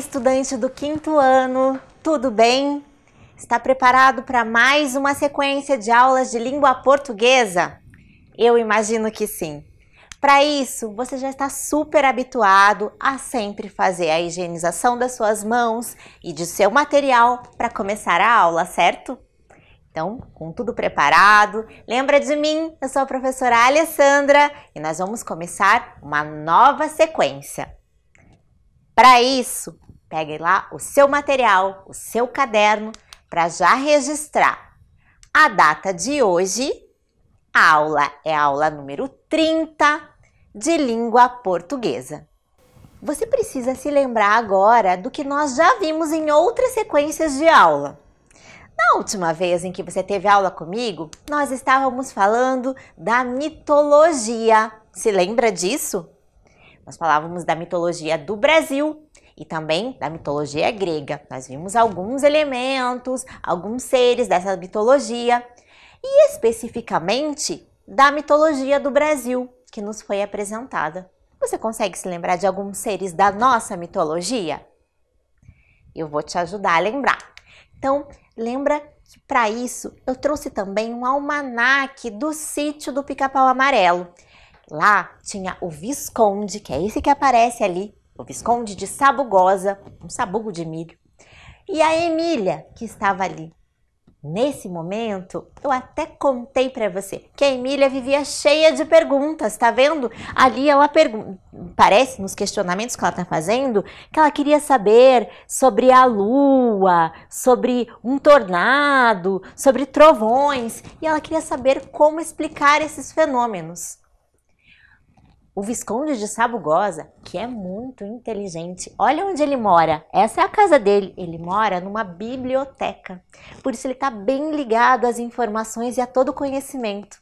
estudante do quinto ano, tudo bem? Está preparado para mais uma sequência de aulas de língua portuguesa? Eu imagino que sim. Para isso, você já está super habituado a sempre fazer a higienização das suas mãos e de seu material para começar a aula, certo? Então, com tudo preparado, lembra de mim? Eu sou a professora Alessandra e nós vamos começar uma nova sequência. Para isso, Pegue lá o seu material, o seu caderno, para já registrar a data de hoje. A aula é a aula número 30 de língua portuguesa. Você precisa se lembrar agora do que nós já vimos em outras sequências de aula. Na última vez em que você teve aula comigo, nós estávamos falando da mitologia. Se lembra disso? Nós falávamos da mitologia do Brasil e também da mitologia é grega. Nós vimos alguns elementos, alguns seres dessa mitologia e especificamente da mitologia do Brasil que nos foi apresentada. Você consegue se lembrar de alguns seres da nossa mitologia? Eu vou te ajudar a lembrar. Então, lembra que para isso eu trouxe também um almanaque do sítio do Pica-Pau Amarelo. Lá tinha o Visconde, que é esse que aparece ali, o Visconde de Sabugosa, um sabugo de milho, e a Emília, que estava ali. Nesse momento, eu até contei para você que a Emília vivia cheia de perguntas, tá vendo? Ali ela pergunta, parece nos questionamentos que ela tá fazendo, que ela queria saber sobre a lua, sobre um tornado, sobre trovões, e ela queria saber como explicar esses fenômenos o Visconde de Sabugosa, que é muito inteligente, olha onde ele mora. Essa é a casa dele. Ele mora numa biblioteca. Por isso ele está bem ligado às informações e a todo o conhecimento.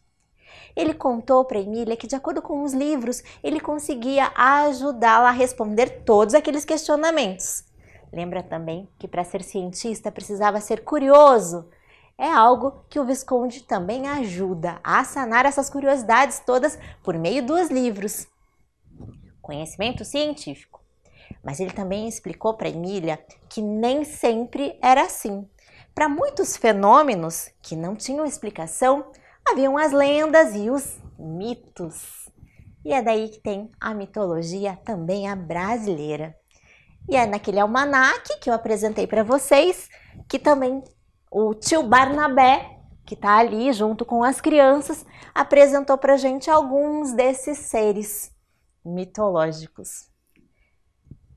Ele contou para Emília que, de acordo com os livros, ele conseguia ajudá-la a responder todos aqueles questionamentos. Lembra também que para ser cientista precisava ser curioso, é algo que o Visconde também ajuda a sanar essas curiosidades todas por meio dos livros. Conhecimento científico. Mas ele também explicou para Emília que nem sempre era assim. Para muitos fenômenos que não tinham explicação, haviam as lendas e os mitos. E é daí que tem a mitologia também a brasileira. E é naquele almanaque que eu apresentei para vocês que também o tio Barnabé, que está ali junto com as crianças, apresentou para gente alguns desses seres mitológicos.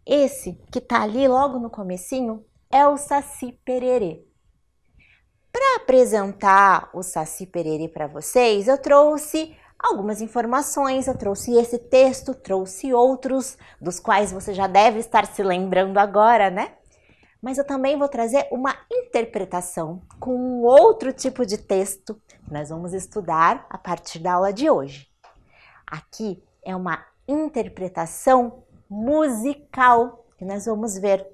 Esse que está ali logo no comecinho é o Saci Pererê. Para apresentar o Saci Pererê para vocês, eu trouxe algumas informações, eu trouxe esse texto, trouxe outros, dos quais você já deve estar se lembrando agora, né? mas eu também vou trazer uma interpretação com um outro tipo de texto que nós vamos estudar a partir da aula de hoje. Aqui é uma interpretação musical que nós vamos ver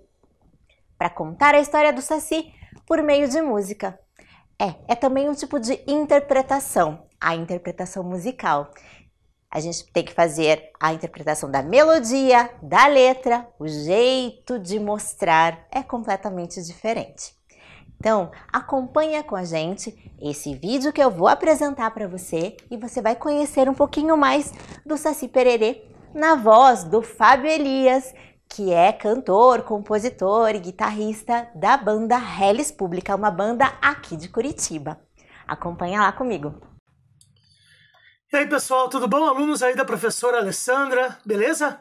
para contar a história do Saci por meio de música. É, é também um tipo de interpretação, a interpretação musical a gente tem que fazer a interpretação da melodia, da letra, o jeito de mostrar é completamente diferente. Então, acompanha com a gente esse vídeo que eu vou apresentar para você e você vai conhecer um pouquinho mais do Saci Pererê na voz do Fábio Elias, que é cantor, compositor e guitarrista da banda Hellis Pública, uma banda aqui de Curitiba. Acompanha lá comigo. E aí, pessoal, tudo bom? Alunos aí da professora Alessandra, beleza?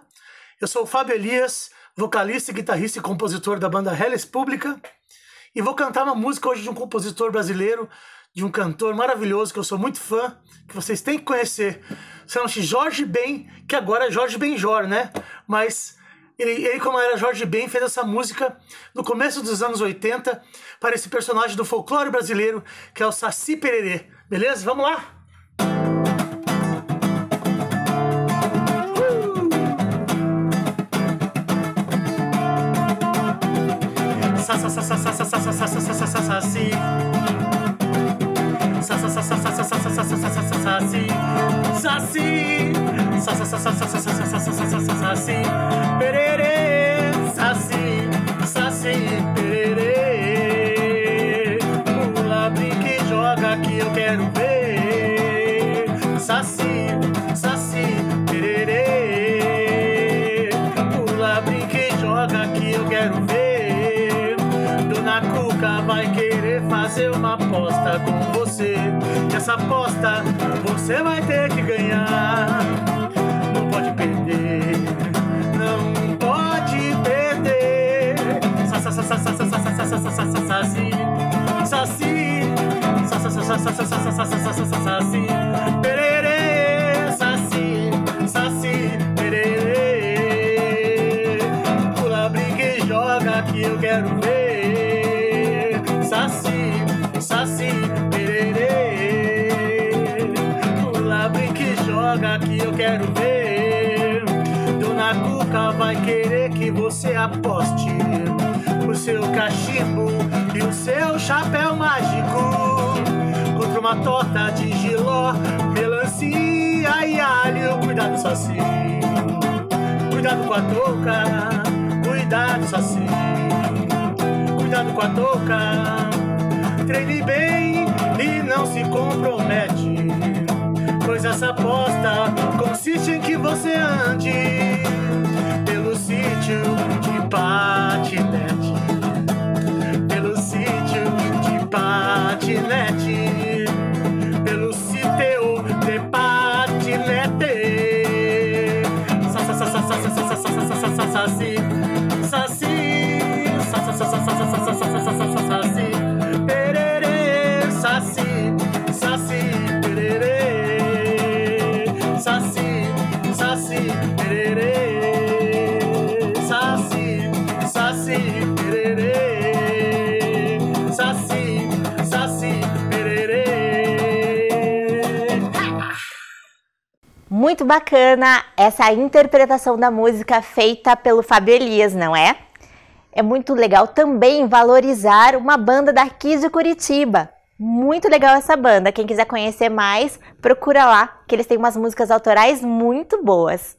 Eu sou o Fábio Elias, vocalista, guitarrista e compositor da banda Helles Pública, e vou cantar uma música hoje de um compositor brasileiro, de um cantor maravilhoso que eu sou muito fã, que vocês têm que conhecer. Chama-se Jorge Ben, que agora é Jorge Benjor, né? Mas ele, ele, como era Jorge Ben, fez essa música no começo dos anos 80 para esse personagem do folclore brasileiro, que é o Saci Pererê. Beleza? Vamos lá? Música Pula, brinca e joga que eu quero ver. Saci, fazer uma aposta com você. E essa aposta você vai ter que ganhar. Não pode perder, não pode perder. sa sa sa sa sa quero ver. Dona Cuca vai querer que você aposte o seu cachimbo e o seu chapéu mágico contra uma torta de giló, melancia e alho. Cuidado, saci. Cuidado com a touca. Cuidado, saci. Cuidado com a touca. Treine bem e não se compromete pois essa aposta em que você ande pelo sítio de patinete. Pelo sítio de patinete. Pelo sítio de patinete. sa, sa, sa, sa, sa, sa, sa, sa, sa, sa, sa, sa, sa, sa, muito bacana essa interpretação da música feita pelo Fábio Elias, não é? É muito legal também valorizar uma banda daqui de Curitiba. Muito legal essa banda. Quem quiser conhecer mais, procura lá, que eles têm umas músicas autorais muito boas.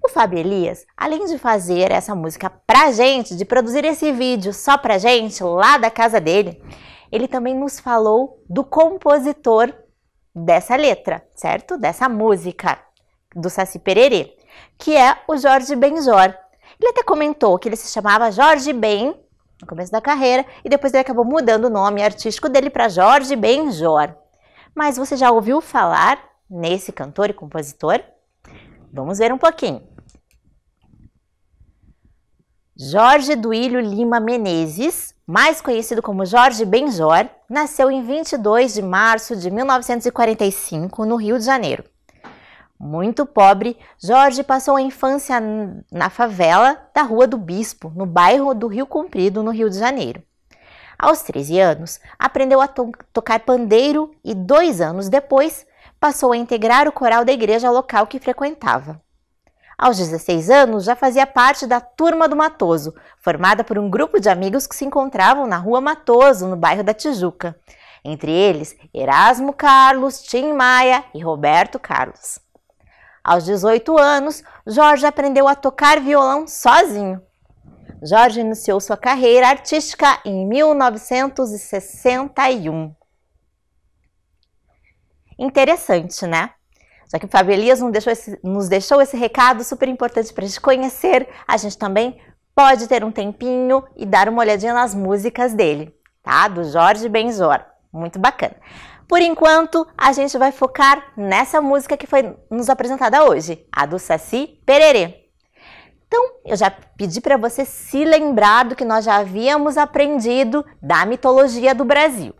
O Fábio Elias, além de fazer essa música pra gente, de produzir esse vídeo só pra gente, lá da casa dele, ele também nos falou do compositor dessa letra, certo? Dessa música do Saci Pererê, que é o Jorge Benjor. Ele até comentou que ele se chamava Jorge Ben no começo da carreira e depois ele acabou mudando o nome artístico dele para Jorge Benjor. Mas você já ouviu falar nesse cantor e compositor? Vamos ver um pouquinho. Jorge Duílio Lima Menezes mais conhecido como Jorge Benjor, nasceu em 22 de março de 1945 no Rio de Janeiro. Muito pobre, Jorge passou a infância na favela da Rua do Bispo, no bairro do Rio Comprido, no Rio de Janeiro. Aos 13 anos, aprendeu a to tocar pandeiro e, dois anos depois, passou a integrar o coral da igreja local que frequentava. Aos 16 anos, já fazia parte da Turma do Matoso, formada por um grupo de amigos que se encontravam na Rua Matoso, no bairro da Tijuca. Entre eles, Erasmo Carlos, Tim Maia e Roberto Carlos. Aos 18 anos, Jorge aprendeu a tocar violão sozinho. Jorge iniciou sua carreira artística em 1961. Interessante, né? Já que o Fábio Elias nos deixou, esse, nos deixou esse recado super importante para a gente conhecer, a gente também pode ter um tempinho e dar uma olhadinha nas músicas dele, tá? Do Jorge Benjor. Muito bacana. Por enquanto, a gente vai focar nessa música que foi nos apresentada hoje, a do Saci Pererê. Então, eu já pedi para você se lembrar do que nós já havíamos aprendido da mitologia do Brasil.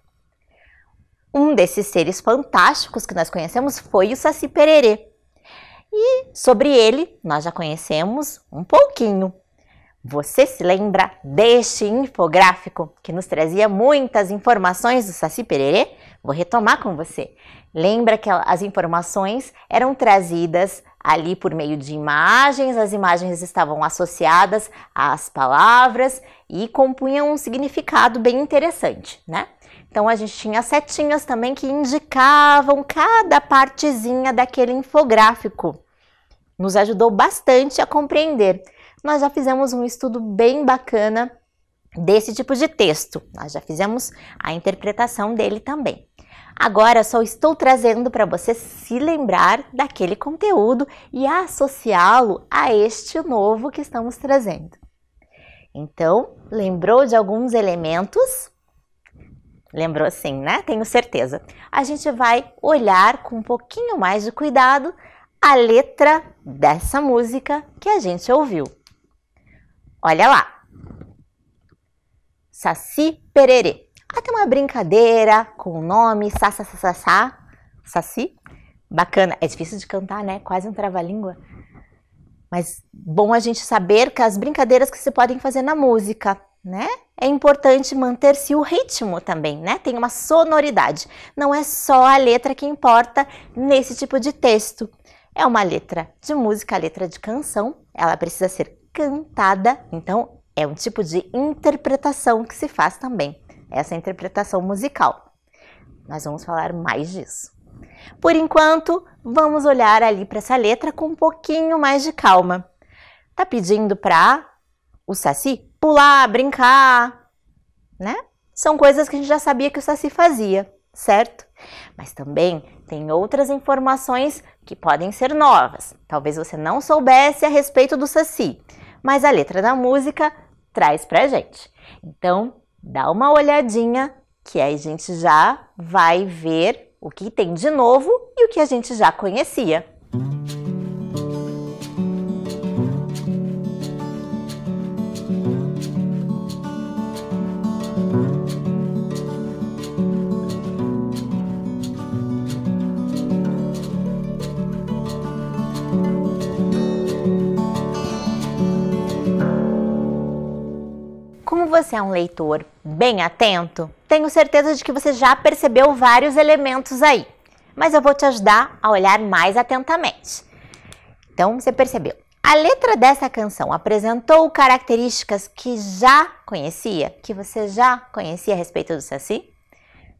Um desses seres fantásticos que nós conhecemos foi o Saci Pererê. E sobre ele nós já conhecemos um pouquinho. Você se lembra deste infográfico que nos trazia muitas informações do Saci Pererê? Vou retomar com você. Lembra que as informações eram trazidas ali por meio de imagens, as imagens estavam associadas às palavras e compunham um significado bem interessante, né? Então a gente tinha setinhas também que indicavam cada partezinha daquele infográfico. Nos ajudou bastante a compreender. Nós já fizemos um estudo bem bacana desse tipo de texto. Nós já fizemos a interpretação dele também. Agora só estou trazendo para você se lembrar daquele conteúdo e associá-lo a este novo que estamos trazendo. Então, lembrou de alguns elementos? Lembrou sim, né? Tenho certeza. A gente vai olhar com um pouquinho mais de cuidado a letra dessa música que a gente ouviu. Olha lá. Saci Pererê. Até ah, uma brincadeira com o nome sa sa sa sa, sa Saci. Bacana. É difícil de cantar, né? Quase um trava-língua. Mas bom a gente saber que as brincadeiras que se podem fazer na música né? É importante manter-se o ritmo também, né? Tem uma sonoridade. Não é só a letra que importa nesse tipo de texto. É uma letra de música, letra de canção, ela precisa ser cantada, então é um tipo de interpretação que se faz também, essa é interpretação musical. Nós vamos falar mais disso. Por enquanto, vamos olhar ali para essa letra com um pouquinho mais de calma. Tá pedindo para o Saci pular, brincar, né? São coisas que a gente já sabia que o Saci fazia, certo? Mas também tem outras informações que podem ser novas. Talvez você não soubesse a respeito do Saci, mas a letra da música traz pra gente. Então, dá uma olhadinha que aí a gente já vai ver o que tem de novo e o que a gente já conhecia. você é um leitor bem atento, tenho certeza de que você já percebeu vários elementos aí, mas eu vou te ajudar a olhar mais atentamente. Então, você percebeu. A letra dessa canção apresentou características que já conhecia, que você já conhecia a respeito do Saci?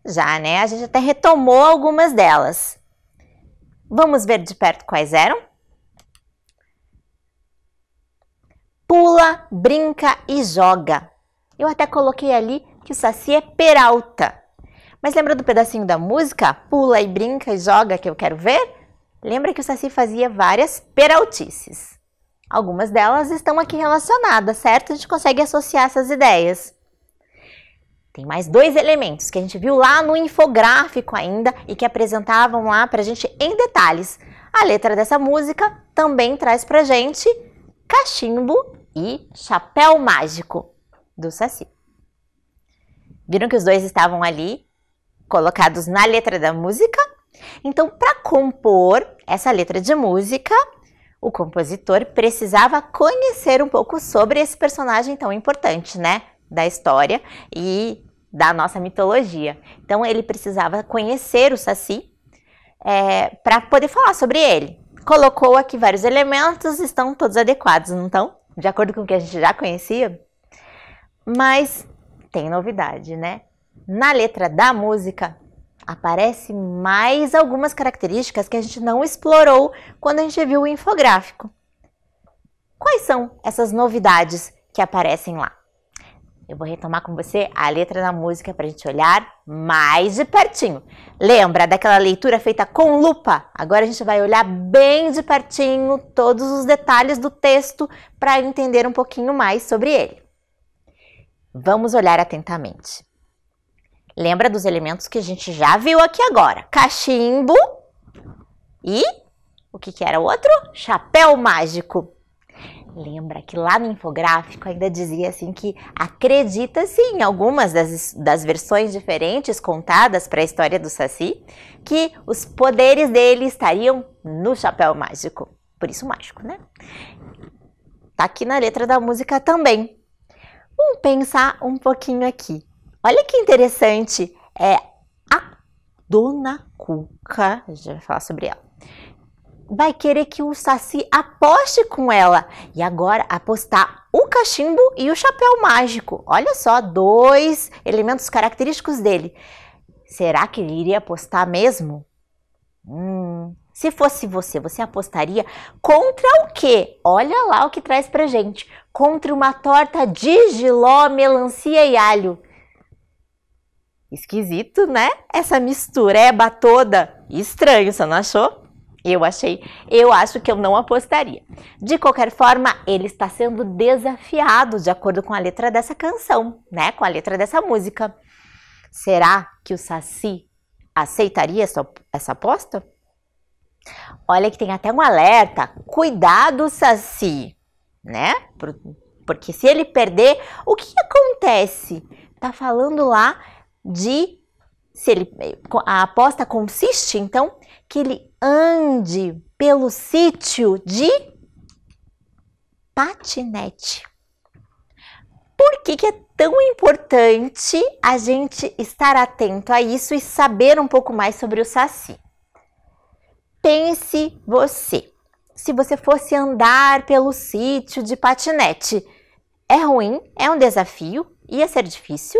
Já, né? A gente até retomou algumas delas. Vamos ver de perto quais eram? Pula, brinca e joga. Eu até coloquei ali que o Saci é Peralta. Mas lembra do pedacinho da música? Pula e brinca e joga que eu quero ver? Lembra que o Saci fazia várias peraltices. Algumas delas estão aqui relacionadas, certo? A gente consegue associar essas ideias. Tem mais dois elementos que a gente viu lá no infográfico ainda e que apresentavam lá pra gente em detalhes. A letra dessa música também traz pra gente cachimbo e chapéu mágico do Saci. Viram que os dois estavam ali, colocados na letra da música? Então, para compor essa letra de música, o compositor precisava conhecer um pouco sobre esse personagem tão importante, né? Da história e da nossa mitologia. Então, ele precisava conhecer o Saci é, para poder falar sobre ele. Colocou aqui vários elementos, estão todos adequados, não estão? De acordo com o que a gente já conhecia? Mas tem novidade, né? Na letra da música aparece mais algumas características que a gente não explorou quando a gente viu o infográfico. Quais são essas novidades que aparecem lá? Eu vou retomar com você a letra da música para a gente olhar mais de pertinho. Lembra daquela leitura feita com lupa? Agora a gente vai olhar bem de pertinho todos os detalhes do texto para entender um pouquinho mais sobre ele. Vamos olhar atentamente. Lembra dos elementos que a gente já viu aqui agora: cachimbo e o que, que era o outro? Chapéu mágico. Lembra que lá no infográfico ainda dizia assim que acredita-se em algumas das, das versões diferentes contadas para a história do Saci que os poderes dele estariam no chapéu mágico. Por isso mágico, né? Tá aqui na letra da música também. Vamos pensar um pouquinho aqui. Olha que interessante, é a dona Cuca, Já gente vai falar sobre ela, vai querer que o Saci aposte com ela. E agora apostar o cachimbo e o chapéu mágico. Olha só, dois elementos característicos dele. Será que ele iria apostar mesmo? Hum, se fosse você, você apostaria contra o quê? Olha lá o que traz pra gente. Contra uma torta de giló, melancia e alho. Esquisito, né? Essa mistureba toda. Estranho, você não achou? Eu achei, eu acho que eu não apostaria. De qualquer forma, ele está sendo desafiado de acordo com a letra dessa canção, né? Com a letra dessa música. Será que o Saci aceitaria essa, essa aposta? Olha que tem até um alerta, cuidado Saci, né? Porque se ele perder, o que acontece? Tá falando lá de se ele a aposta consiste então que ele ande pelo sítio de patinete. Por que, que é tão importante a gente estar atento a isso e saber um pouco mais sobre o Saci? Pense você, se você fosse andar pelo sítio de patinete, é ruim? É um desafio? Ia ser difícil?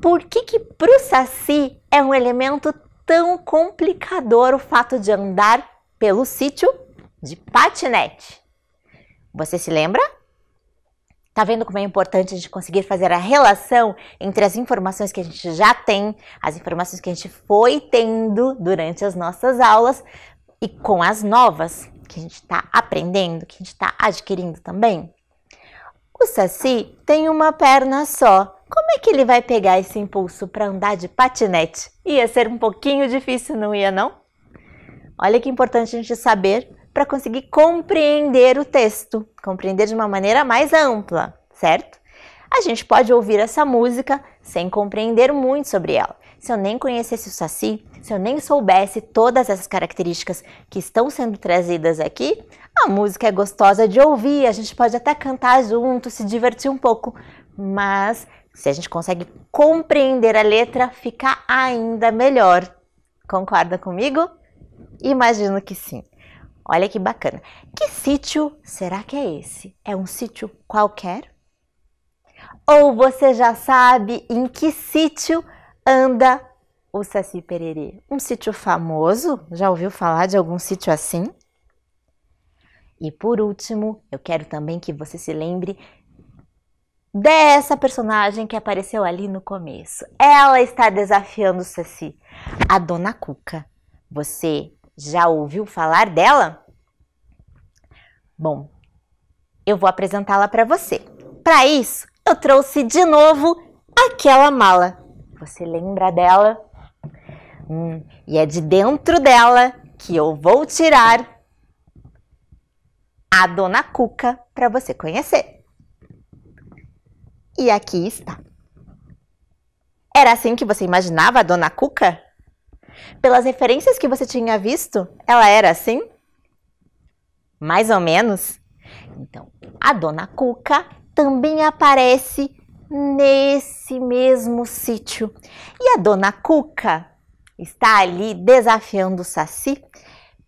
Por que que pro Saci é um elemento tão complicador o fato de andar pelo sítio de patinete? Você se lembra? Tá vendo como é importante a gente conseguir fazer a relação entre as informações que a gente já tem, as informações que a gente foi tendo durante as nossas aulas e com as novas que a gente está aprendendo, que a gente está adquirindo também? O Saci tem uma perna só. Como é que ele vai pegar esse impulso para andar de patinete? Ia ser um pouquinho difícil, não ia não? Olha que importante a gente saber para conseguir compreender o texto, compreender de uma maneira mais ampla, certo? A gente pode ouvir essa música sem compreender muito sobre ela. Se eu nem conhecesse o Saci, se eu nem soubesse todas essas características que estão sendo trazidas aqui, a música é gostosa de ouvir, a gente pode até cantar junto, se divertir um pouco, mas se a gente consegue compreender a letra, fica ainda melhor. Concorda comigo? Imagino que sim. Olha que bacana. Que sítio será que é esse? É um sítio qualquer? Ou você já sabe em que sítio anda o Saci Pererê? Um sítio famoso? Já ouviu falar de algum sítio assim? E por último, eu quero também que você se lembre dessa personagem que apareceu ali no começo. Ela está desafiando o Saci, a Dona Cuca. Você já ouviu falar dela? Bom, eu vou apresentá-la para você. Para isso, eu trouxe de novo aquela mala. Você lembra dela? Hum, e é de dentro dela que eu vou tirar a Dona Cuca para você conhecer. E aqui está. Era assim que você imaginava a Dona Cuca? Pelas referências que você tinha visto, ela era assim? Mais ou menos? Então, a dona Cuca também aparece nesse mesmo sítio. E a dona Cuca está ali desafiando o Saci,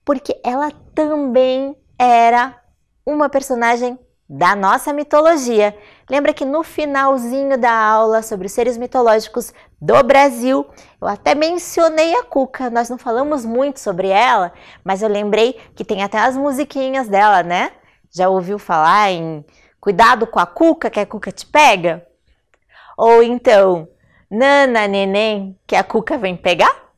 porque ela também era uma personagem da nossa mitologia. Lembra que no finalzinho da aula sobre os seres mitológicos do Brasil, eu até mencionei a Cuca, nós não falamos muito sobre ela, mas eu lembrei que tem até as musiquinhas dela, né? Já ouviu falar em Cuidado com a Cuca, que a Cuca te pega? Ou então, Nana Neném, que a Cuca vem pegar?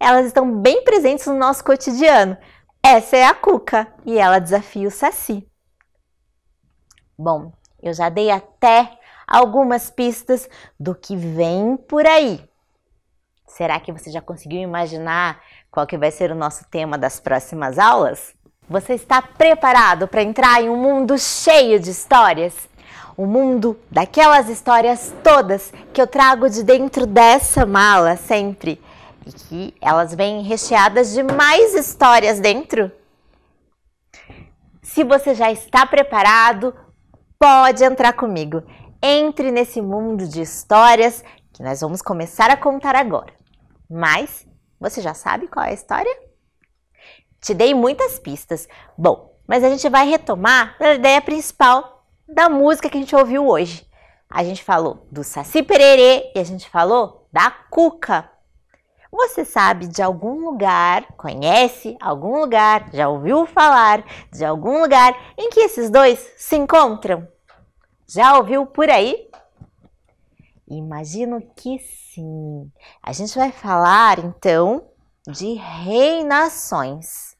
Elas estão bem presentes no nosso cotidiano. Essa é a Cuca e ela desafia o Saci. Bom, eu já dei até algumas pistas do que vem por aí. Será que você já conseguiu imaginar qual que vai ser o nosso tema das próximas aulas? Você está preparado para entrar em um mundo cheio de histórias? O mundo daquelas histórias todas que eu trago de dentro dessa mala sempre e que elas vêm recheadas de mais histórias dentro? Se você já está preparado, pode entrar comigo. Entre nesse mundo de histórias que nós vamos começar a contar agora. Mas você já sabe qual é a história? Te dei muitas pistas. Bom, mas a gente vai retomar a ideia principal da música que a gente ouviu hoje. A gente falou do Saci Pererê e a gente falou da Cuca. Você sabe de algum lugar, conhece algum lugar, já ouviu falar de algum lugar em que esses dois se encontram? Já ouviu por aí? Imagino que sim. A gente vai falar então de reinações.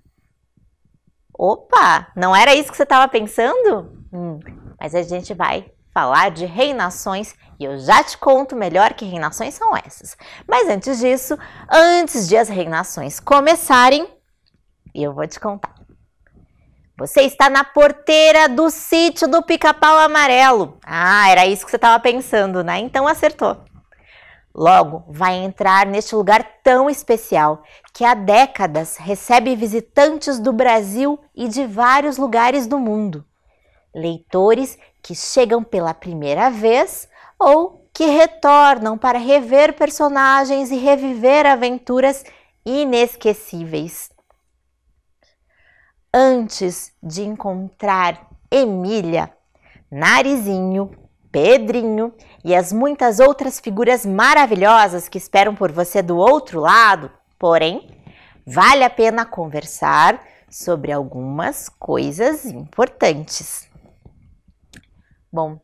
Opa, não era isso que você estava pensando? Hum, mas a gente vai falar de reinações e eu já te conto melhor que reinações são essas. Mas antes disso, antes de as reinações começarem, eu vou te contar. Você está na porteira do sítio do pica-pau amarelo. Ah, era isso que você estava pensando, né? Então acertou. Logo, vai entrar neste lugar tão especial que há décadas recebe visitantes do Brasil e de vários lugares do mundo. Leitores que chegam pela primeira vez ou que retornam para rever personagens e reviver aventuras inesquecíveis. Antes de encontrar Emília, Narizinho, Pedrinho e as muitas outras figuras maravilhosas que esperam por você do outro lado, porém, vale a pena conversar sobre algumas coisas importantes. Bom,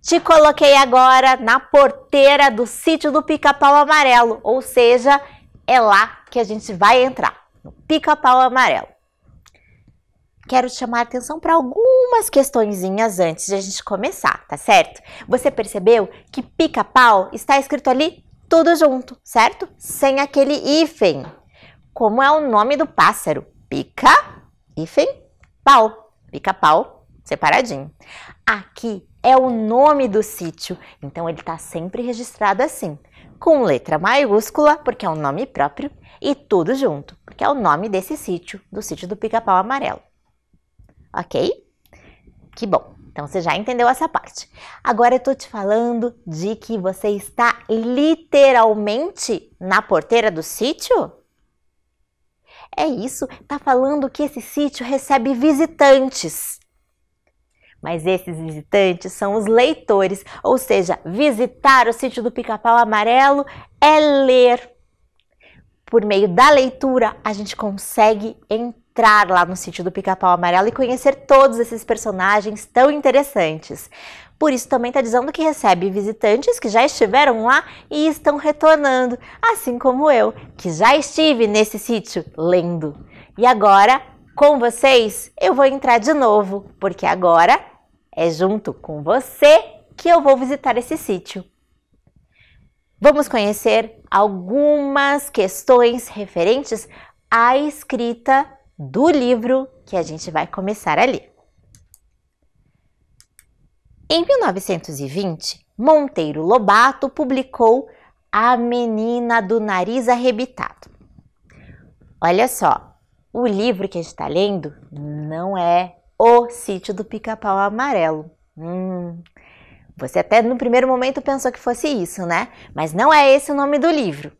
te coloquei agora na porteira do sítio do pica-pau amarelo, ou seja, é lá que a gente vai entrar, no pica-pau amarelo. Quero chamar atenção para algumas questõezinhas antes de a gente começar, tá certo? Você percebeu que pica-pau está escrito ali tudo junto, certo? Sem aquele hífen. Como é o nome do pássaro? Pica, hífen, pau. Pica-pau, separadinho. Aqui é o nome do sítio, então ele está sempre registrado assim, com letra maiúscula, porque é um nome próprio, e tudo junto, porque é o nome desse sítio, do sítio do pica-pau amarelo. Ok? Que bom! Então você já entendeu essa parte. Agora eu tô te falando de que você está literalmente na porteira do sítio? É isso, tá falando que esse sítio recebe visitantes. Mas esses visitantes são os leitores, ou seja, visitar o sítio do pica-pau amarelo é ler. Por meio da leitura, a gente consegue entrar lá no sítio do pica-pau amarelo e conhecer todos esses personagens tão interessantes. Por isso também está dizendo que recebe visitantes que já estiveram lá e estão retornando, assim como eu, que já estive nesse sítio lendo. E agora, com vocês, eu vou entrar de novo, porque agora é junto com você que eu vou visitar esse sítio. Vamos conhecer algumas questões referentes à escrita do livro que a gente vai começar ali. Em 1920, Monteiro Lobato publicou A Menina do Nariz Arrebitado. Olha só, o livro que a gente está lendo não é o Sítio do Pica-Pau Amarelo. Hum, você até no primeiro momento pensou que fosse isso, né? Mas não é esse o nome do livro.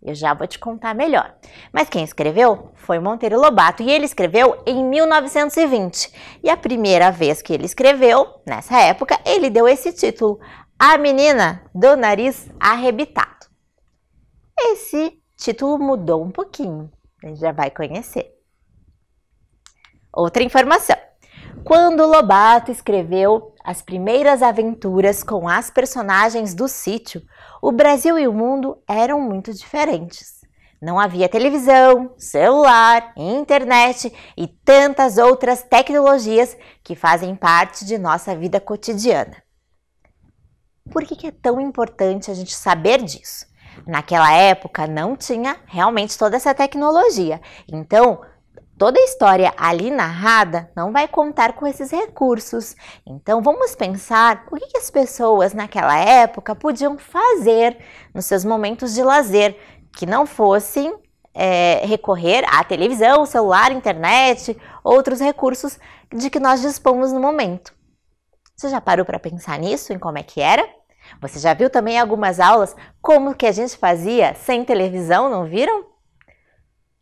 Eu já vou te contar melhor. Mas quem escreveu foi Monteiro Lobato e ele escreveu em 1920. E a primeira vez que ele escreveu, nessa época, ele deu esse título: A Menina do Nariz Arrebitado. Esse título mudou um pouquinho, a gente já vai conhecer. Outra informação. Quando Lobato escreveu As Primeiras Aventuras com as personagens do sítio, o Brasil e o mundo eram muito diferentes. Não havia televisão, celular, internet e tantas outras tecnologias que fazem parte de nossa vida cotidiana. Por que, é tão importante a gente saber disso? Naquela época não tinha realmente toda essa tecnologia, então Toda a história ali narrada não vai contar com esses recursos, então vamos pensar o que as pessoas naquela época podiam fazer nos seus momentos de lazer que não fossem é, recorrer à televisão, celular, internet, outros recursos de que nós dispomos no momento. Você já parou para pensar nisso, em como é que era? Você já viu também algumas aulas como que a gente fazia sem televisão, não viram?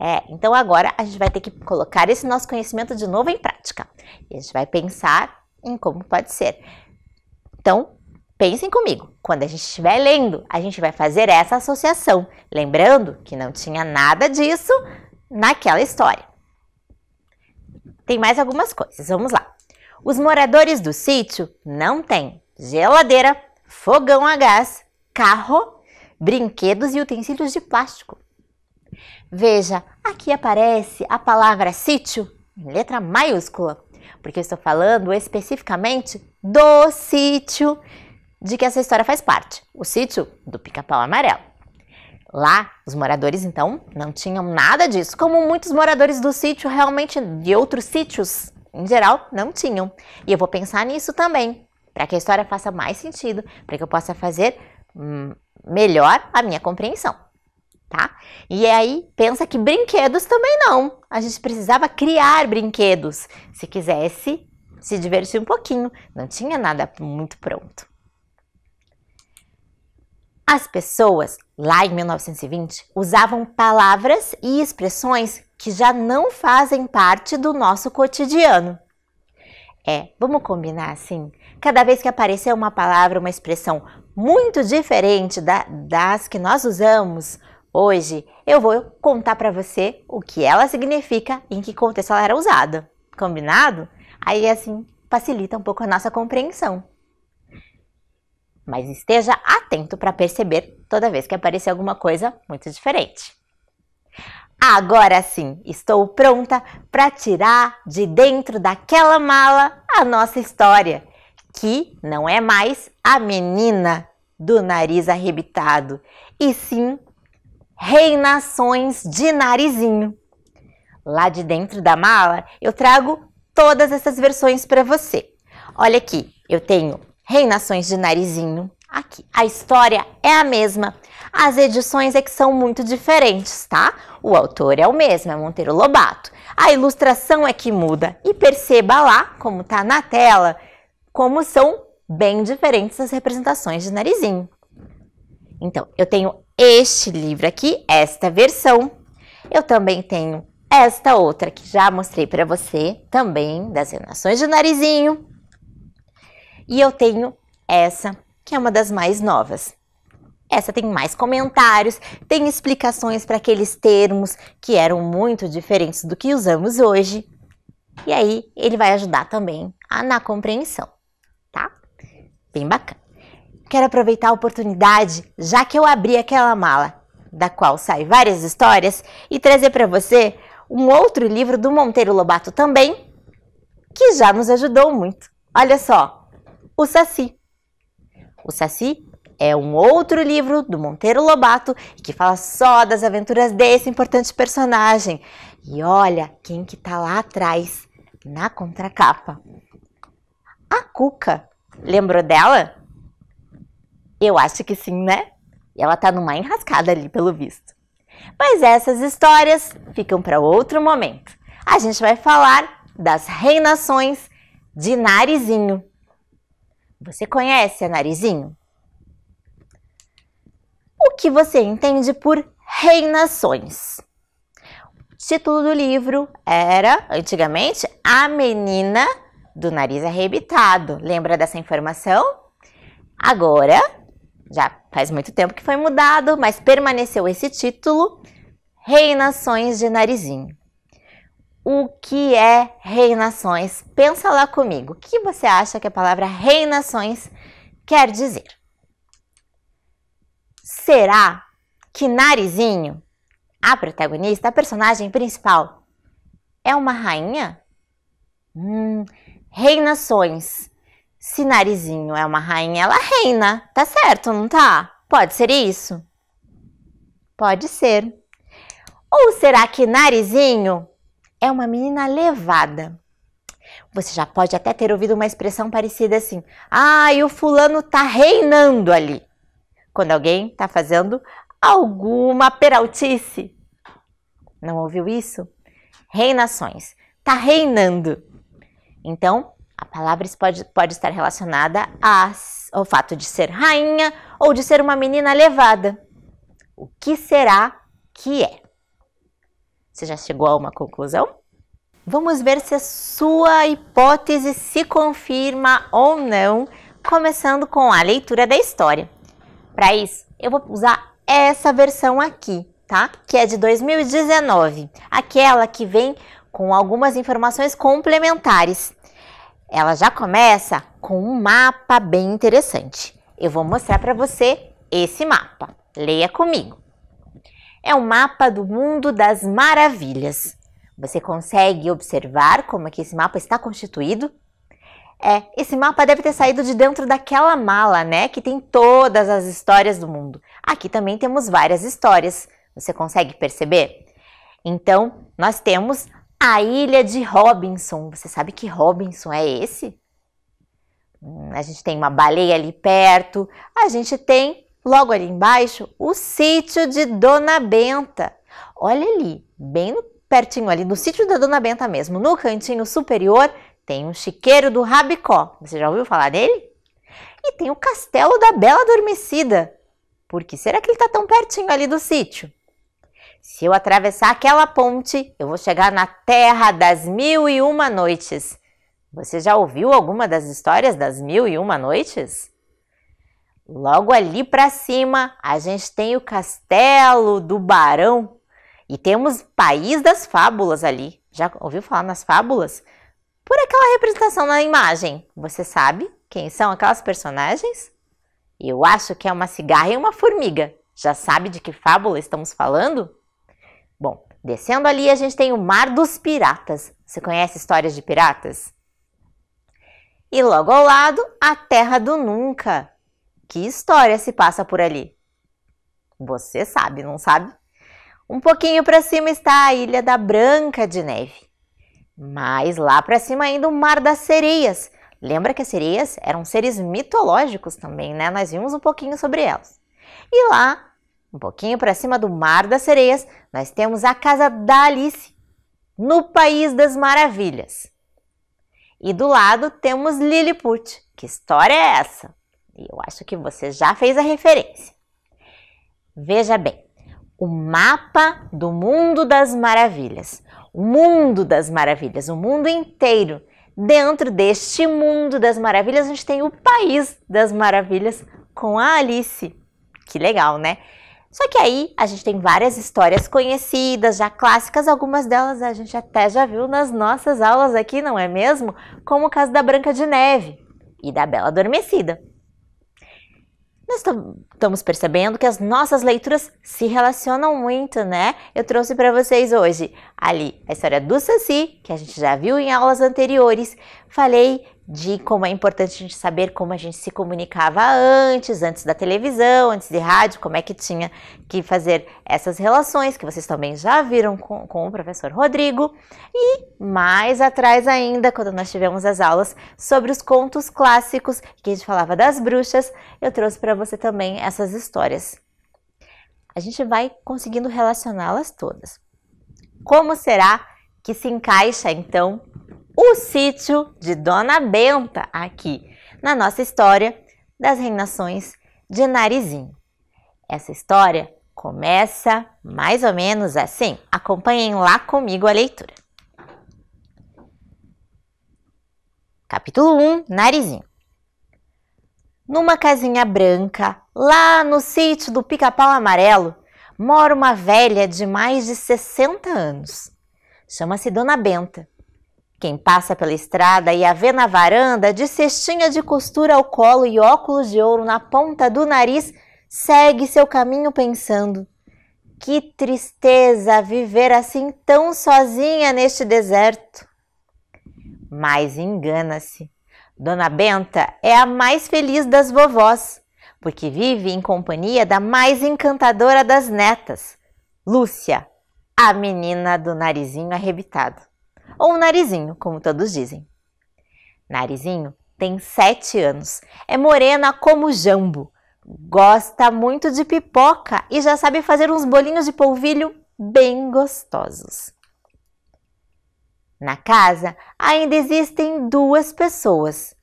É, então agora a gente vai ter que colocar esse nosso conhecimento de novo em prática. E a gente vai pensar em como pode ser. Então, pensem comigo. Quando a gente estiver lendo, a gente vai fazer essa associação, lembrando que não tinha nada disso naquela história. Tem mais algumas coisas, vamos lá. Os moradores do sítio não têm geladeira, fogão a gás, carro, brinquedos e utensílios de plástico. Veja, aqui aparece a palavra sítio em letra maiúscula, porque eu estou falando especificamente do sítio de que essa história faz parte, o sítio do pica-pau amarelo. Lá, os moradores, então, não tinham nada disso, como muitos moradores do sítio realmente de outros sítios, em geral, não tinham. E eu vou pensar nisso também, para que a história faça mais sentido, para que eu possa fazer hum, melhor a minha compreensão tá? E aí, pensa que brinquedos também não. A gente precisava criar brinquedos se quisesse se divertir um pouquinho. Não tinha nada muito pronto. As pessoas, lá em 1920, usavam palavras e expressões que já não fazem parte do nosso cotidiano. É, vamos combinar assim? Cada vez que aparecer uma palavra, uma expressão muito diferente da, das que nós usamos, Hoje eu vou contar para você o que ela significa e em que contexto ela era usada. Combinado? Aí assim facilita um pouco a nossa compreensão. Mas esteja atento para perceber toda vez que aparecer alguma coisa muito diferente. Agora sim, estou pronta para tirar de dentro daquela mala a nossa história, que não é mais a menina do nariz arrebitado, e sim reinações de narizinho. Lá de dentro da mala, eu trago todas essas versões para você. Olha aqui, eu tenho reinações de narizinho aqui. A história é a mesma. As edições é que são muito diferentes, tá? O autor é o mesmo, é Monteiro Lobato. A ilustração é que muda. E perceba lá, como tá na tela, como são bem diferentes as representações de narizinho. Então, eu tenho este livro aqui, esta versão. Eu também tenho esta outra que já mostrei para você, também das Renações de Narizinho. E eu tenho essa, que é uma das mais novas. Essa tem mais comentários, tem explicações para aqueles termos que eram muito diferentes do que usamos hoje. E aí ele vai ajudar também na compreensão, tá? Bem bacana quero aproveitar a oportunidade, já que eu abri aquela mala, da qual saem várias histórias, e trazer para você um outro livro do Monteiro Lobato também, que já nos ajudou muito. Olha só, O Saci. O Saci é um outro livro do Monteiro Lobato que fala só das aventuras desse importante personagem. E olha quem que tá lá atrás, na contracapa. A Cuca. Lembrou dela? Eu acho que sim, né? E ela tá numa enrascada ali, pelo visto. Mas essas histórias ficam para outro momento. A gente vai falar das reinações de Narizinho. Você conhece a Narizinho? O que você entende por reinações? O título do livro era, antigamente, A Menina do Nariz Arrebitado. Lembra dessa informação? Agora, já faz muito tempo que foi mudado, mas permaneceu esse título, Reinações de Narizinho. O que é reinações? Pensa lá comigo. O que você acha que a palavra reinações quer dizer? Será que Narizinho, a protagonista, a personagem principal, é uma rainha? Hum, reinações se narizinho é uma rainha, ela é reina. Tá certo, não tá? Pode ser isso? Pode ser. Ou será que narizinho é uma menina levada? Você já pode até ter ouvido uma expressão parecida assim: "Ah, e o fulano tá reinando ali". Quando alguém tá fazendo alguma peraltice. Não ouviu isso? Reinações. Tá reinando. Então, a palavra pode, pode estar relacionada às, ao fato de ser rainha ou de ser uma menina levada. O que será que é? Você já chegou a uma conclusão? Vamos ver se a sua hipótese se confirma ou não, começando com a leitura da história. Para isso, eu vou usar essa versão aqui, tá? Que é de 2019, aquela que vem com algumas informações complementares. Ela já começa com um mapa bem interessante. Eu vou mostrar para você esse mapa. Leia comigo. É um mapa do mundo das maravilhas. Você consegue observar como é que esse mapa está constituído? É, esse mapa deve ter saído de dentro daquela mala, né? Que tem todas as histórias do mundo. Aqui também temos várias histórias. Você consegue perceber? Então, nós temos a Ilha de Robinson. Você sabe que Robinson é esse? Hum, a gente tem uma baleia ali perto. A gente tem, logo ali embaixo, o sítio de Dona Benta. Olha ali, bem pertinho ali, no sítio da Dona Benta mesmo, no cantinho superior, tem um chiqueiro do Rabicó. Você já ouviu falar dele? E tem o castelo da Bela Adormecida. Por que será que ele está tão pertinho ali do sítio? Se eu atravessar aquela ponte, eu vou chegar na terra das mil e uma noites. Você já ouviu alguma das histórias das mil e uma noites? Logo ali para cima, a gente tem o castelo do barão e temos país das fábulas ali. Já ouviu falar nas fábulas? Por aquela representação na imagem, você sabe quem são aquelas personagens? Eu acho que é uma cigarra e uma formiga. Já sabe de que fábula estamos falando? Descendo ali, a gente tem o Mar dos Piratas. Você conhece histórias de piratas? E logo ao lado, a Terra do Nunca. Que história se passa por ali? Você sabe, não sabe? Um pouquinho para cima está a Ilha da Branca de Neve. Mais lá para cima ainda o Mar das Sereias. Lembra que as sereias eram seres mitológicos também, né? Nós vimos um pouquinho sobre elas. E lá um pouquinho para cima do Mar das Sereias, nós temos a Casa da Alice, no País das Maravilhas. E do lado temos Lilliput. Que história é essa? Eu acho que você já fez a referência. Veja bem, o mapa do mundo das maravilhas. O mundo das maravilhas, o mundo inteiro. Dentro deste mundo das maravilhas, a gente tem o país das maravilhas com a Alice. Que legal, né? Só que aí a gente tem várias histórias conhecidas, já clássicas, algumas delas a gente até já viu nas nossas aulas aqui, não é mesmo? Como o caso da Branca de Neve e da Bela Adormecida. Nós estamos percebendo que as nossas leituras se relacionam muito, né? Eu trouxe para vocês hoje ali a história do Saci, que a gente já viu em aulas anteriores. Falei de como é importante a gente saber como a gente se comunicava antes, antes da televisão, antes de rádio, como é que tinha que fazer essas relações, que vocês também já viram com, com o professor Rodrigo. E mais atrás ainda, quando nós tivemos as aulas sobre os contos clássicos, que a gente falava das bruxas, eu trouxe para você também essas histórias. A gente vai conseguindo relacioná-las todas. Como será que se encaixa, então, o sítio de Dona Benta aqui na nossa história das reinações de Narizinho. Essa história começa mais ou menos assim. Acompanhem lá comigo a leitura. Capítulo 1 Narizinho Numa casinha branca, lá no sítio do Pica-Pau Amarelo, mora uma velha de mais de 60 anos. Chama-se Dona Benta quem passa pela estrada e a vê na varanda, de cestinha de costura ao colo e óculos de ouro na ponta do nariz, segue seu caminho pensando: que tristeza viver assim tão sozinha neste deserto. Mas engana-se. Dona Benta é a mais feliz das vovós, porque vive em companhia da mais encantadora das netas, Lúcia, a menina do narizinho arrebitado ou narizinho, como todos dizem. Narizinho tem 7 anos, é morena como jambo, gosta muito de pipoca e já sabe fazer uns bolinhos de polvilho bem gostosos. Na casa ainda existem duas pessoas: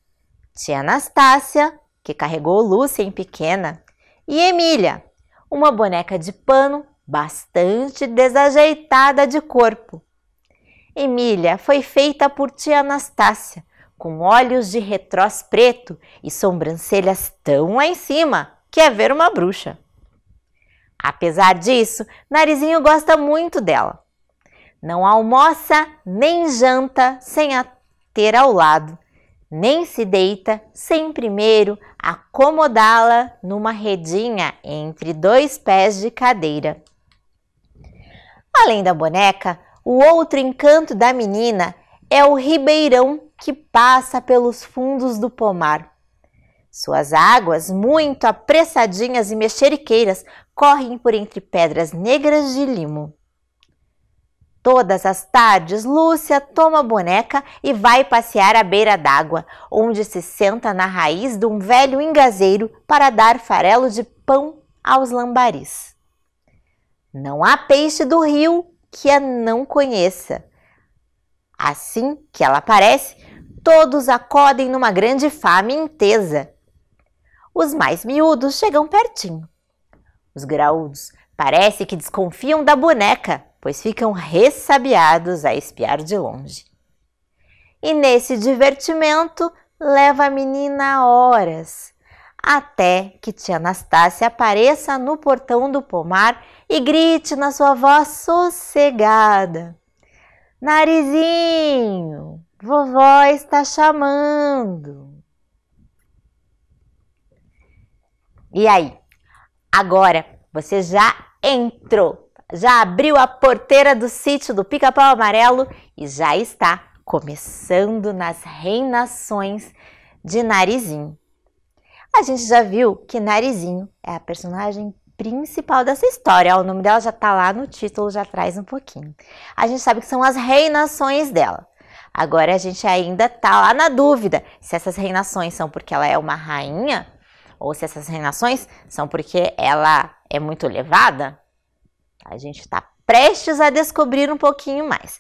tia Anastácia, que carregou Lúcia em pequena, e Emília, uma boneca de pano bastante desajeitada de corpo, Emília foi feita por tia Anastácia, com olhos de retrós preto e sobrancelhas tão lá em cima que é ver uma bruxa. Apesar disso, Narizinho gosta muito dela. Não almoça nem janta sem a ter ao lado, nem se deita sem primeiro acomodá-la numa redinha entre dois pés de cadeira. Além da boneca, o outro encanto da menina é o ribeirão que passa pelos fundos do pomar. Suas águas, muito apressadinhas e mexeriqueiras, correm por entre pedras negras de limo. Todas as tardes, Lúcia toma a boneca e vai passear à beira d'água, onde se senta na raiz de um velho engazeiro para dar farelo de pão aos lambaris. Não há peixe do rio que a não conheça. Assim que ela aparece, todos acodem numa grande faminteza. Os mais miúdos chegam pertinho. Os graúdos parece que desconfiam da boneca, pois ficam ressabiados a espiar de longe. E nesse divertimento leva a menina horas, até que tia Anastácia apareça no portão do pomar e grite na sua voz sossegada: Narizinho, vovó está chamando. E aí? Agora você já entrou, já abriu a porteira do sítio do Pica-Pau Amarelo e já está começando nas reinações de Narizinho. A gente já viu que Narizinho é a personagem principal dessa história. O nome dela já tá lá no título, já traz um pouquinho. A gente sabe que são as reinações dela. Agora a gente ainda tá lá na dúvida se essas reinações são porque ela é uma rainha ou se essas reinações são porque ela é muito levada. A gente está prestes a descobrir um pouquinho mais.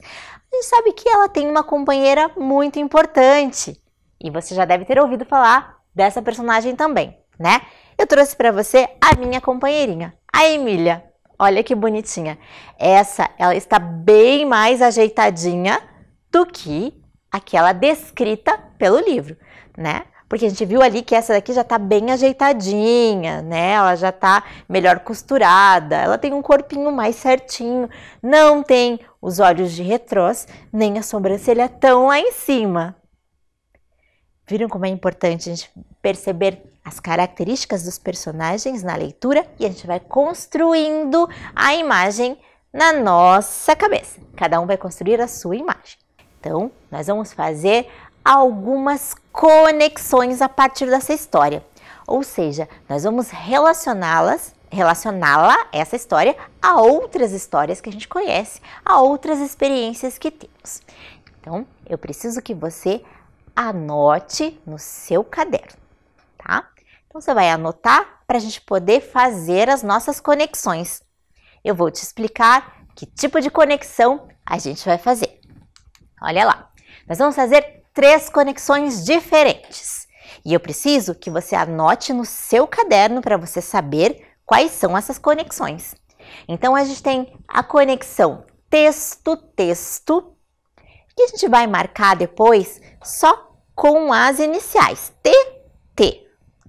A gente sabe que ela tem uma companheira muito importante e você já deve ter ouvido falar dessa personagem também, né? Eu trouxe para você a minha companheirinha, a Emília. Olha que bonitinha. Essa, ela está bem mais ajeitadinha do que aquela descrita pelo livro, né? Porque a gente viu ali que essa daqui já está bem ajeitadinha, né? Ela já está melhor costurada, ela tem um corpinho mais certinho, não tem os olhos de retrós, nem a sobrancelha tão lá em cima, Viram como é importante a gente perceber as características dos personagens na leitura e a gente vai construindo a imagem na nossa cabeça. Cada um vai construir a sua imagem. Então, nós vamos fazer algumas conexões a partir dessa história. Ou seja, nós vamos relacioná-las, relacioná-la, essa história, a outras histórias que a gente conhece, a outras experiências que temos. Então, eu preciso que você anote no seu caderno, tá? Então você vai anotar para a gente poder fazer as nossas conexões. Eu vou te explicar que tipo de conexão a gente vai fazer. Olha lá, nós vamos fazer três conexões diferentes. E eu preciso que você anote no seu caderno para você saber quais são essas conexões. Então a gente tem a conexão texto-texto, que a gente vai marcar depois só com as iniciais TT,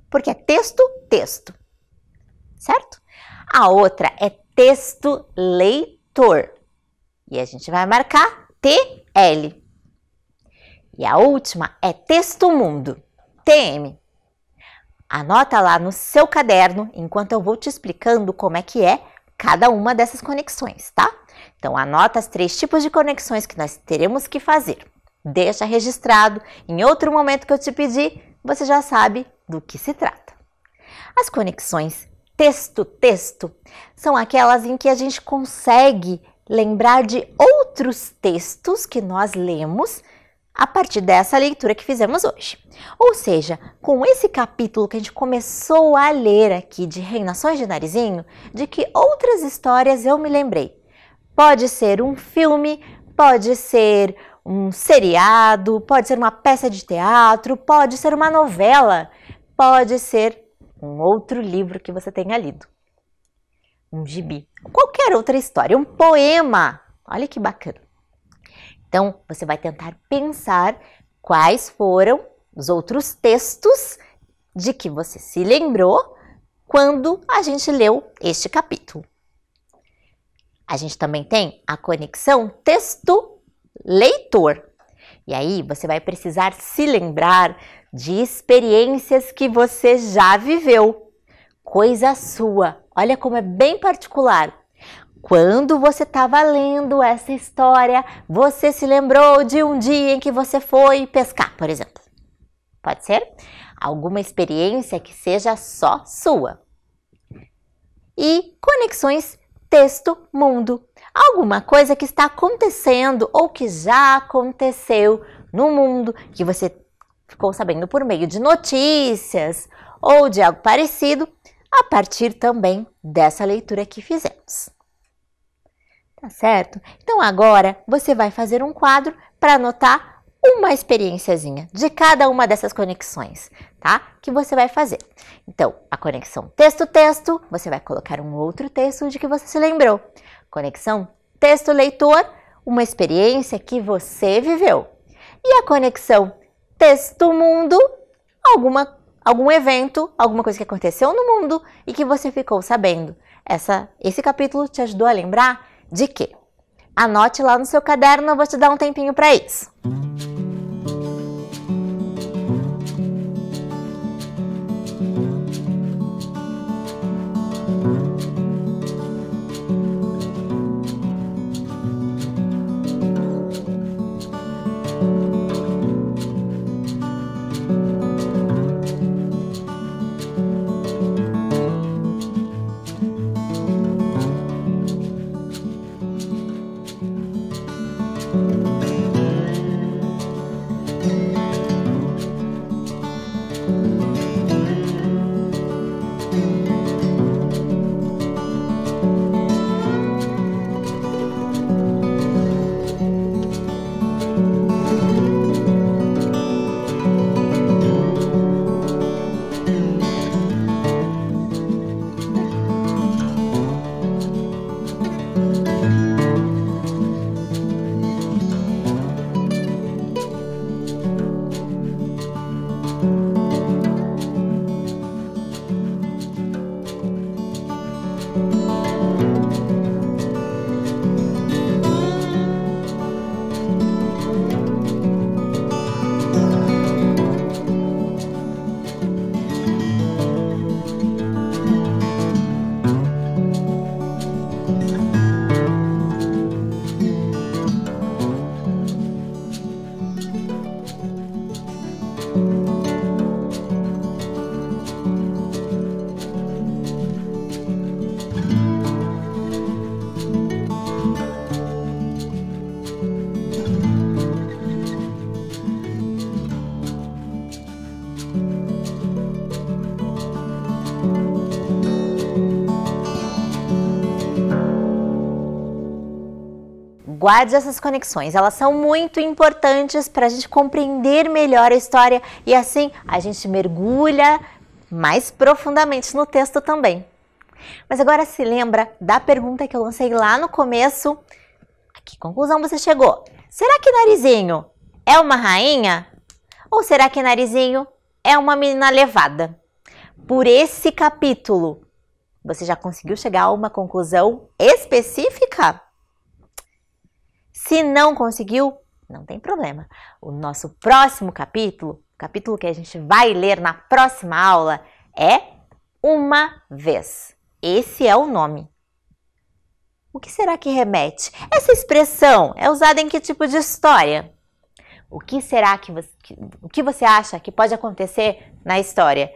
porque é texto, texto, certo? A outra é texto leitor e a gente vai marcar TL. E a última é texto mundo, TM. Anota lá no seu caderno enquanto eu vou te explicando como é que é cada uma dessas conexões, tá? Então anota os três tipos de conexões que nós teremos que fazer. Deixa registrado. Em outro momento que eu te pedir, você já sabe do que se trata. As conexões texto-texto são aquelas em que a gente consegue lembrar de outros textos que nós lemos a partir dessa leitura que fizemos hoje. Ou seja, com esse capítulo que a gente começou a ler aqui de Reinações de Narizinho, de que outras histórias eu me lembrei. Pode ser um filme, pode ser um seriado, pode ser uma peça de teatro, pode ser uma novela, pode ser um outro livro que você tenha lido. Um gibi, qualquer outra história, um poema. Olha que bacana. Então, você vai tentar pensar quais foram os outros textos de que você se lembrou quando a gente leu este capítulo. A gente também tem a conexão texto leitor. E aí você vai precisar se lembrar de experiências que você já viveu, coisa sua. Olha como é bem particular. Quando você estava lendo essa história, você se lembrou de um dia em que você foi pescar, por exemplo. Pode ser? Alguma experiência que seja só sua. E conexões texto-mundo alguma coisa que está acontecendo ou que já aconteceu no mundo, que você ficou sabendo por meio de notícias ou de algo parecido, a partir também dessa leitura que fizemos. Tá certo? Então agora você vai fazer um quadro para anotar uma experiênciazinha de cada uma dessas conexões, tá? Que você vai fazer. Então, a conexão texto-texto, você vai colocar um outro texto de que você se lembrou. Conexão texto leitor, uma experiência que você viveu. E a conexão texto mundo, alguma algum evento, alguma coisa que aconteceu no mundo e que você ficou sabendo. Essa esse capítulo te ajudou a lembrar de quê? Anote lá no seu caderno, eu vou te dar um tempinho para isso. guarde essas conexões, elas são muito importantes para a gente compreender melhor a história e assim a gente mergulha mais profundamente no texto também. Mas agora se lembra da pergunta que eu lancei lá no começo? A que conclusão você chegou? Será que Narizinho é uma rainha? Ou será que Narizinho é uma menina levada? Por esse capítulo, você já conseguiu chegar a uma conclusão específica? Se não conseguiu, não tem problema. O nosso próximo capítulo, capítulo que a gente vai ler na próxima aula, é Uma Vez. Esse é o nome. O que será que remete? Essa expressão é usada em que tipo de história? O que será que você, o que você acha que pode acontecer na história?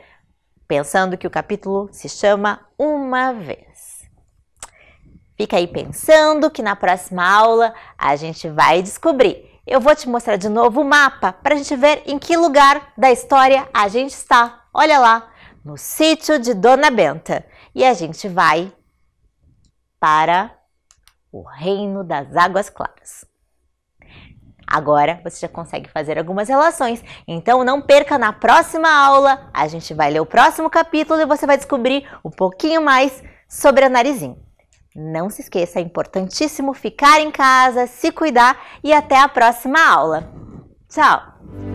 Pensando que o capítulo se chama Uma Vez. Fica aí pensando que na próxima aula a gente vai descobrir. Eu vou te mostrar de novo o mapa para a gente ver em que lugar da história a gente está. Olha lá, no sítio de Dona Benta. E a gente vai para o Reino das Águas Claras. Agora você já consegue fazer algumas relações. Então não perca na próxima aula. A gente vai ler o próximo capítulo e você vai descobrir um pouquinho mais sobre a narizinho. Não se esqueça, é importantíssimo ficar em casa, se cuidar e até a próxima aula. Tchau!